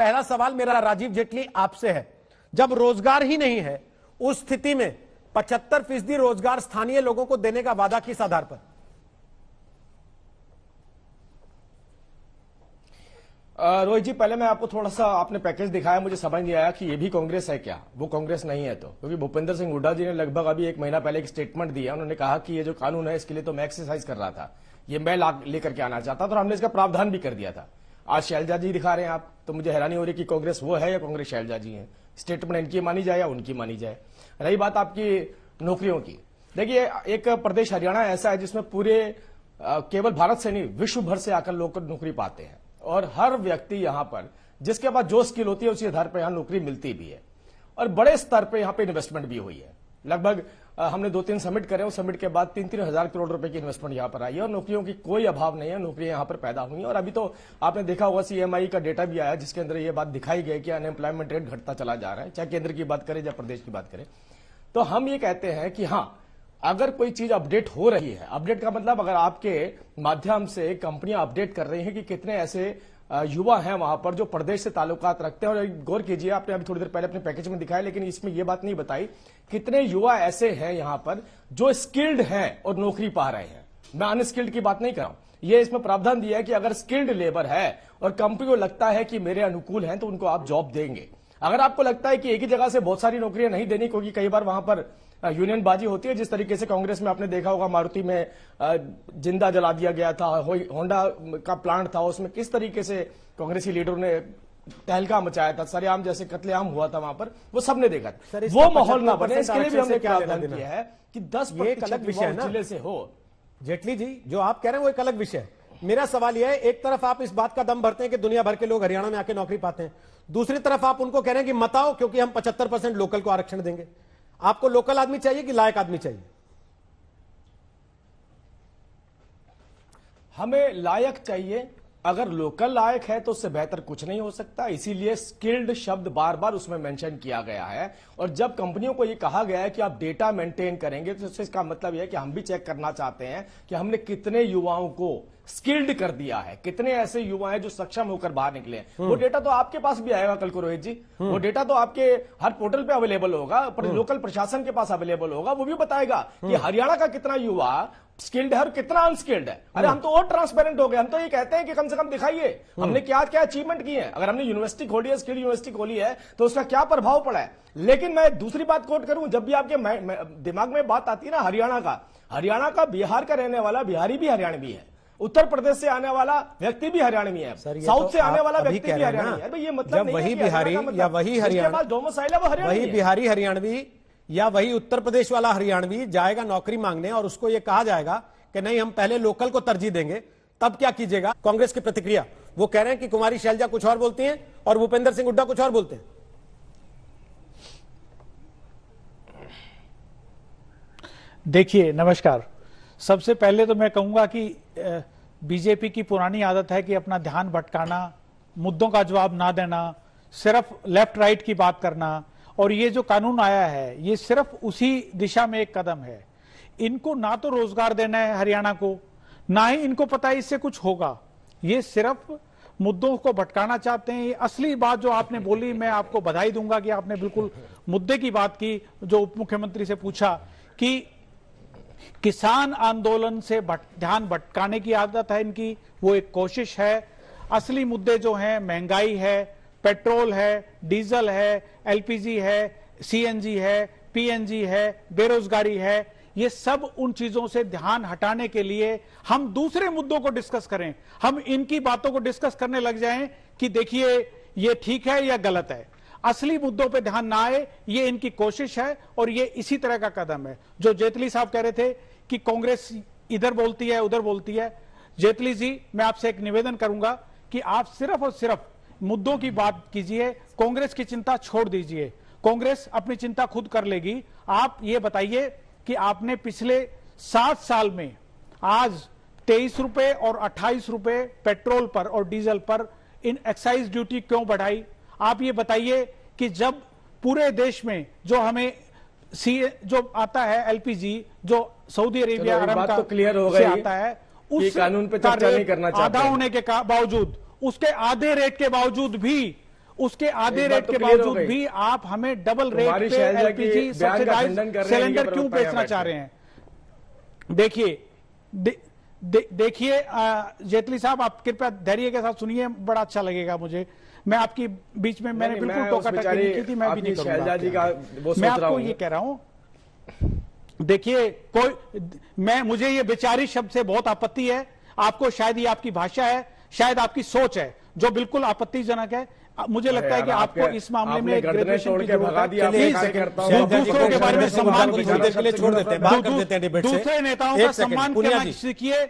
पहला सवाल मेरा राजीव जेटली आपसे है जब रोजगार ही नहीं है उस स्थिति में पचहत्तर फीसदी रोजगार स्थानीय लोगों को देने का वादा किस आधार पर रोहित जी पहले मैं आपको थोड़ा सा आपने पैकेज दिखाया मुझे समझ नहीं आया कि ये भी कांग्रेस है क्या वो कांग्रेस नहीं है तो क्योंकि भूपेंद्र सिंह हुड्डा जी ने लगभग अभी एक महीना पहले एक स्टेटमेंट दिया उन्होंने कहा कि ये जो कानून है इसके लिए तो मैं एक्सरसाइज कर रहा था ये मैं लेकर के आना चाहता था और हमने इसका प्रावधान भी कर दिया था आज शैलजा जी दिखा रहे हैं आप तो मुझे हैरानी हो रही है कि कांग्रेस वो है या कांग्रेस शैलजा जी है स्टेटमेंट इनकी मानी जाए या उनकी मानी जाए रही बात आपकी नौकरियों की देखिए एक प्रदेश हरियाणा ऐसा है जिसमें पूरे केवल भारत से नहीं विश्व भर से आकर लोग नौकरी पाते हैं और हर व्यक्ति यहां पर जिसके पास जो स्किल होती है उसी आधार पर यहां नौकरी मिलती भी है और बड़े स्तर पर यहाँ पर इन्वेस्टमेंट भी हुई है लगभग हमने दो तीन समिट करे उस समिट के बाद तीन तीन हजार करोड़ रुपए की इन्वेस्टमेंट यहाँ पर आई है और नौकरियों की कोई अभाव नहीं है नौकरियां यहाँ पर पैदा हुई हैं और अभी तो आपने देखा होगा सीएमआई का डेटा भी आया जिसके अंदर ये बात दिखाई गई कि अनएम्प्लॉयमेंट रेट घटता चला जा रहा है चाहे केंद्र की बात करें या प्रदेश की बात करें तो हम ये कहते हैं कि हाँ अगर कोई चीज अपडेट हो रही है अपडेट का मतलब अगर आपके माध्यम से कंपनियां अपडेट कर रही हैं कि कितने ऐसे युवा हैं वहां पर जो प्रदेश से ताल्लुकात रखते हैं और गौर कीजिए आपने अभी थोड़ी देर पहले अपने पैकेज में दिखाया लेकिन इसमें यह बात नहीं बताई कितने युवा ऐसे हैं यहां पर जो स्किल्ड हैं और नौकरी पा रहे हैं मैं अनस्किल्ड की बात नहीं कर रहा हूं ये इसमें प्रावधान दिया है कि अगर स्किल्ड लेबर है और कंपनी को लगता है कि मेरे अनुकूल हैं तो उनको आप जॉब देंगे अगर आपको लगता है कि एक ही जगह से बहुत सारी नौकरियां नहीं देनी क्योंकि कई बार वहां पर यूनियन बाजी होती है जिस तरीके से कांग्रेस में आपने देखा होगा मारुति में जिंदा जला दिया गया था होंडा का प्लांट था उसमें किस तरीके से कांग्रेसी लीडरों ने तहलका मचाया था सरेआम जैसे कतलेआम हुआ था वहां पर वो सबने देखा था वो माहौल ना बने इसके लिए भी हमने आवेदन किया है कि दस एक अलग विषय जिले से हो जेटली जी जो आप कह रहे हैं वो एक अलग विषय है मेरा सवाल यह है एक तरफ आप इस बात का दम भरते हैं कि दुनिया भर के लोग हरियाणा में आके नौकरी पाते हैं दूसरी तरफ आप उनको कह रहे हैं कि मताओ क्योंकि हम 75 परसेंट लोकल को आरक्षण देंगे आपको लोकल आदमी चाहिए कि लायक आदमी चाहिए हमें लायक चाहिए अगर लोकल लायक है तो उससे बेहतर कुछ नहीं हो सकता इसीलिए स्किल्ड शब्द बार बार उसमें मेंशन किया गया है और जब कंपनियों को यह कहा गया है कि आप डेटा मेंटेन करेंगे तो इसका मतलब यह है कि हम भी चेक करना चाहते हैं कि हमने कितने युवाओं को स्किल्ड कर दिया है कितने ऐसे युवा हैं जो सक्षम होकर बाहर निकले हैं वो डेटा हम्म। तो आपके पास भी आएगा कल को रोहित जी वो डेटा हम्म। तो आपके हर पोर्टल पे अवेलेबल होगा पर लोकल हम्म। प्रशासन के पास अवेलेबल होगा वो भी बताएगा कि हरियाणा का कितना युवा स्किल्ड है और कितना अनस्किल्ड है अरे हम तो और ट्रांसपेरेंट हो गए हम तो ये कहते हैं कि कम से कम दिखाइए हमने क्या क्या अचीवमेंट किए हैं अगर हमने यूनिवर्सिटी खोली है स्किल्ड यूनिवर्सिटी खोली है तो उसका क्या प्रभाव पड़ा है लेकिन मैं दूसरी बात कोट करूं जब भी आपके दिमाग में बात आती है ना हरियाणा का हरियाणा का बिहार का रहने वाला बिहारी भी हरियाणवी है उत्तर प्रदेश से आने वाला व्यक्ति भी हरियाणवी है साउथ तो से आने वाला व्यक्ति भी हरियाणवी है मतलब वही बिहारी मतलब या वही हरियाणा है वो वही बिहारी हरियाणवी या वही उत्तर प्रदेश वाला हरियाणवी जाएगा नौकरी मांगने और उसको ये कहा जाएगा कि नहीं हम पहले लोकल को तरजीह देंगे तब क्या कीजिएगा कांग्रेस की प्रतिक्रिया वो कह रहे हैं कि कुमारी शैलजा कुछ और बोलती हैं और भूपेंद्र सिंह हुड्डा कुछ और बोलते हैं देखिए नमस्कार सबसे पहले तो मैं कहूंगा कि बीजेपी की पुरानी आदत है कि अपना ध्यान भटकाना मुद्दों का जवाब ना देना सिर्फ लेफ्ट राइट की बात करना और ये जो कानून आया है ये सिर्फ उसी दिशा में एक कदम है इनको ना तो रोजगार देना है हरियाणा को ना ही इनको पता है इससे कुछ होगा ये सिर्फ मुद्दों को भटकाना चाहते हैं ये असली बात जो आपने बोली मैं आपको बधाई दूंगा कि आपने बिल्कुल मुद्दे की बात की जो उप मुख्यमंत्री से पूछा कि किसान आंदोलन से भट, ध्यान भटकाने की आदत है इनकी वो एक कोशिश है असली मुद्दे जो हैं महंगाई है पेट्रोल है डीजल है एलपीजी है सीएनजी है पीएनजी है बेरोजगारी है ये सब उन चीजों से ध्यान हटाने के लिए हम दूसरे मुद्दों को डिस्कस करें हम इनकी बातों को डिस्कस करने लग जाएं कि देखिए ये ठीक है या गलत है असली मुद्दों पे ध्यान ना आए ये इनकी कोशिश है और ये इसी तरह का कदम है जो जेतली साहब कह रहे थे कि कांग्रेस इधर बोलती है उधर बोलती है जेतली जी मैं आपसे एक निवेदन करूंगा कि आप सिर्फ और सिर्फ मुद्दों की बात कीजिए कांग्रेस की चिंता छोड़ दीजिए कांग्रेस अपनी चिंता खुद कर लेगी आप ये बताइए कि आपने पिछले सात साल में आज तेईस रुपए और अट्ठाईस रुपए पेट्रोल पर और डीजल पर इन एक्साइज ड्यूटी क्यों बढ़ाई आप ये बताइए कि जब पूरे देश में जो हमें सी जो आता है एलपीजी जो सऊदी अरेबिया अरब का तो क्लियर हो गया आता है उस कानून पे चर्चा नहीं करना आधा होने के बावजूद उसके आधे रेट के बावजूद भी उसके आधे रेट तो के बावजूद भी आप हमें डबल रेट पे एलपीजी सब्सिडाइज सिलेंडर क्यों बेचना चाह रहे हैं देखिए देखिए जेटली साहब आप कृपया धैर्य के साथ सुनिए बड़ा अच्छा लगेगा मुझे मैं आपकी बीच में मैंने बिल्कुल टोका टक्कर नहीं की थी मैं भी नहीं करूंगा मैं आपको ये कह रहा हूं देखिए कोई मैं मुझे ये बेचारी शब्द से बहुत आपत्ति है आपको शायद ये आपकी भाषा है शायद आपकी सोच है जो बिल्कुल आपत्तिजनक है मुझे लगता है कि आपको इस मामले में ग्रेजुएशन की जरूरत है दूसरों के बारे में सम्मान हैं दूसरे नेताओं का सम्मान करना सीखिए